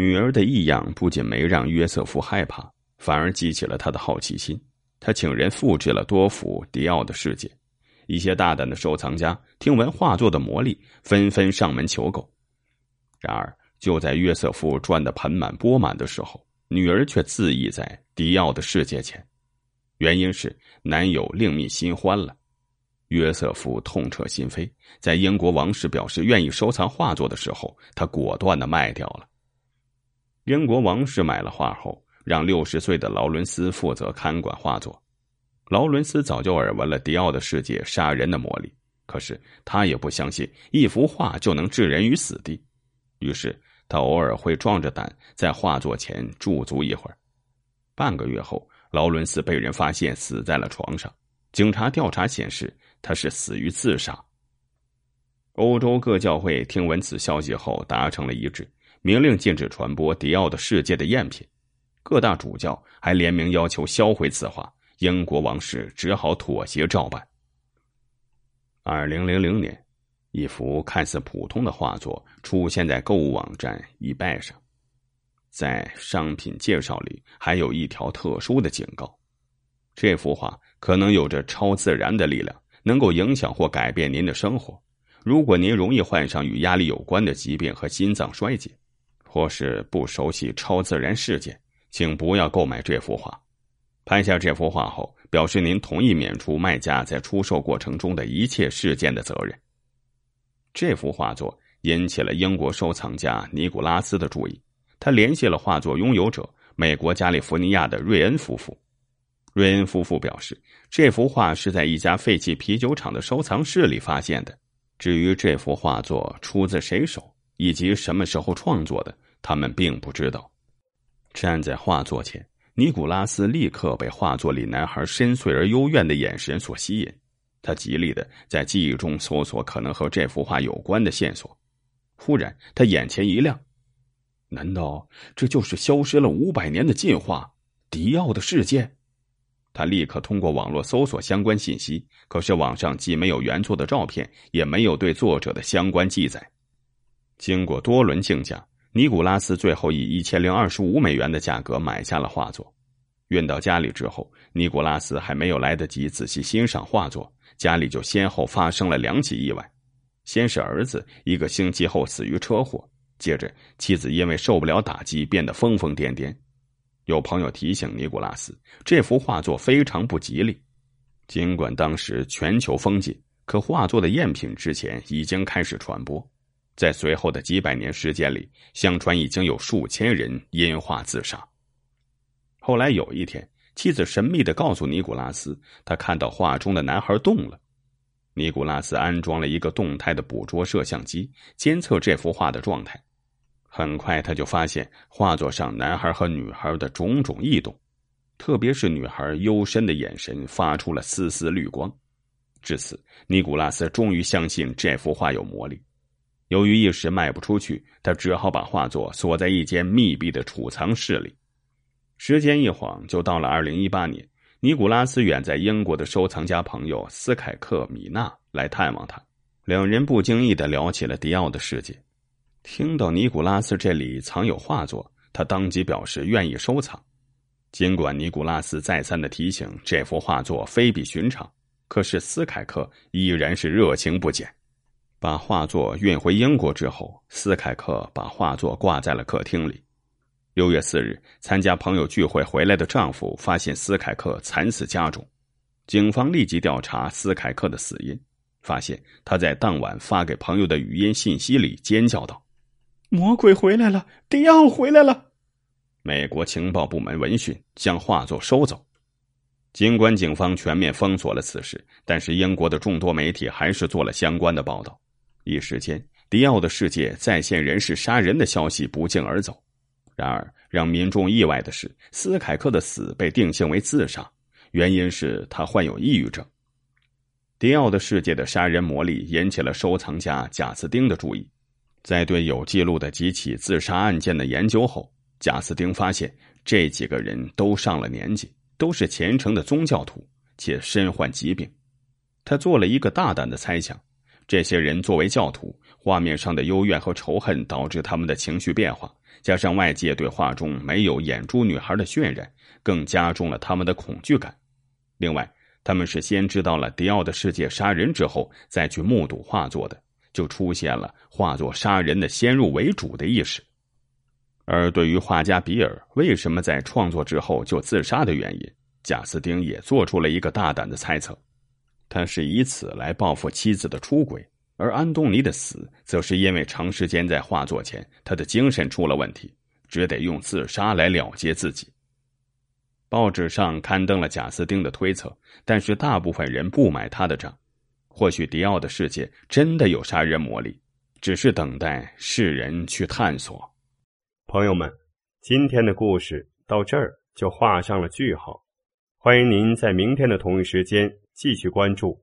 女儿的异样不仅没让约瑟夫害怕，反而激起了他的好奇心。他请人复制了多幅迪奥的世界。一些大胆的收藏家听闻画作的魔力，纷纷上门求购。然而，就在约瑟夫赚得盆满钵满的时候，女儿却自缢在迪奥的世界前。原因是男友另觅新欢了。约瑟夫痛彻心扉。在英国王室表示愿意收藏画作的时候，他果断的卖掉了。英国王室买了画后，让六十岁的劳伦斯负责看管画作。劳伦斯早就耳闻了迪奥的世界杀人的魔力，可是他也不相信一幅画就能置人于死地。于是他偶尔会壮着胆在画作前驻足一会儿。半个月后，劳伦斯被人发现死在了床上。警察调查显示，他是死于自杀。欧洲各教会听闻此消息后，达成了一致。明令禁止传播迪奥的世界的赝品，各大主教还联名要求销毁此画，英国王室只好妥协照办。二零零零年，一幅看似普通的画作出现在购物网站 e b 上，在商品介绍里还有一条特殊的警告：这幅画可能有着超自然的力量，能够影响或改变您的生活。如果您容易患上与压力有关的疾病和心脏衰竭，或是不熟悉超自然事件，请不要购买这幅画。拍下这幅画后，表示您同意免除卖家在出售过程中的一切事件的责任。这幅画作引起了英国收藏家尼古拉斯的注意，他联系了画作拥有者——美国加利福尼亚的瑞恩夫妇。瑞恩夫妇表示，这幅画是在一家废弃啤酒厂的收藏室里发现的。至于这幅画作出自谁手？以及什么时候创作的，他们并不知道。站在画作前，尼古拉斯立刻被画作里男孩深邃而幽怨的眼神所吸引。他极力的在记忆中搜索可能和这幅画有关的线索。忽然，他眼前一亮：难道这就是消失了五百年的进化迪奥的世界？他立刻通过网络搜索相关信息，可是网上既没有原作的照片，也没有对作者的相关记载。经过多轮竞价，尼古拉斯最后以一千零二十五美元的价格买下了画作。运到家里之后，尼古拉斯还没有来得及仔细欣赏画作，家里就先后发生了两起意外。先是儿子一个星期后死于车祸，接着妻子因为受不了打击变得疯疯癫癫。有朋友提醒尼古拉斯，这幅画作非常不吉利。尽管当时全球封禁，可画作的赝品之前已经开始传播。在随后的几百年时间里，相传已经有数千人因画自杀。后来有一天，妻子神秘的告诉尼古拉斯，他看到画中的男孩动了。尼古拉斯安装了一个动态的捕捉摄像机，监测这幅画的状态。很快，他就发现画作上男孩和女孩的种种异动，特别是女孩幽深的眼神发出了丝丝绿光。至此，尼古拉斯终于相信这幅画有魔力。由于一时卖不出去，他只好把画作锁在一间密闭的储藏室里。时间一晃就到了二零一八年，尼古拉斯远在英国的收藏家朋友斯凯克·米娜来探望他，两人不经意的聊起了迪奥的世界。听到尼古拉斯这里藏有画作，他当即表示愿意收藏。尽管尼古拉斯再三的提醒这幅画作非比寻常，可是斯凯克依然是热情不减。把画作运回英国之后，斯凯克把画作挂在了客厅里。六月四日，参加朋友聚会回来的丈夫发现斯凯克惨死家中，警方立即调查斯凯克的死因，发现他在当晚发给朋友的语音信息里尖叫道：“魔鬼回来了，迪奥回来了。”美国情报部门闻讯将画作收走。尽管警方全面封锁了此事，但是英国的众多媒体还是做了相关的报道。一时间，迪奥的世界在线人士杀人的消息不胫而走。然而，让民众意外的是，斯凯克的死被定性为自杀，原因是他患有抑郁症。迪奥的世界的杀人魔力引起了收藏家贾斯丁的注意。在对有记录的几起自杀案件的研究后，贾斯丁发现这几个人都上了年纪，都是虔诚的宗教徒，且身患疾病。他做了一个大胆的猜想。这些人作为教徒，画面上的幽怨和仇恨导致他们的情绪变化，加上外界对画中没有眼珠女孩的渲染，更加重了他们的恐惧感。另外，他们是先知道了迪奥的世界杀人之后，再去目睹画作的，就出现了画作杀人的先入为主的意识。而对于画家比尔为什么在创作之后就自杀的原因，贾斯丁也做出了一个大胆的猜测。他是以此来报复妻子的出轨，而安东尼的死则是因为长时间在画作前，他的精神出了问题，只得用自杀来了结自己。报纸上刊登了贾斯丁的推测，但是大部分人不买他的账。或许迪奥的世界真的有杀人魔力，只是等待世人去探索。朋友们，今天的故事到这儿就画上了句号。欢迎您在明天的同一时间。继续关注。